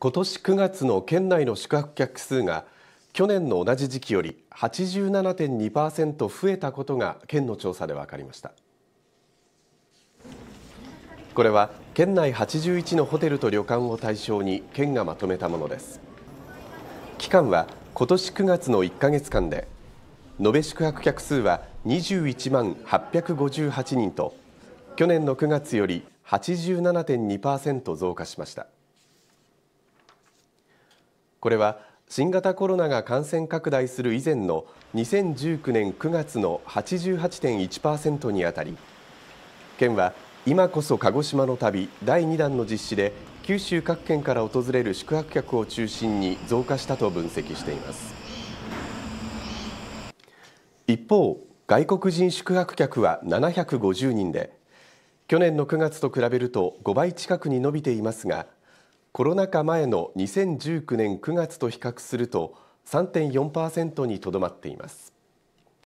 今年し9月の県内の宿泊客数が去年の同じ時期より87.2％増えたことが県の調査で分かりましたこれは県内81のホテルと旅館を対象に県がまとめたものです期間は今年9月の1か月間で延べ宿泊客数は21万858人と去年の9月より87.2%増加しました。これは新型コロナが感染拡大する以前の2019年9月の88.1%にあたり県は今こそ鹿児島の旅第2弾の実施で九州各県から訪れる宿泊客を中心に増加したと分析しています一方外国人宿泊客は750人で去年の9月と比べると5倍近くに伸びていますがコロナ禍前の2019年9月と比較すると3.4パーセントにとどまっています。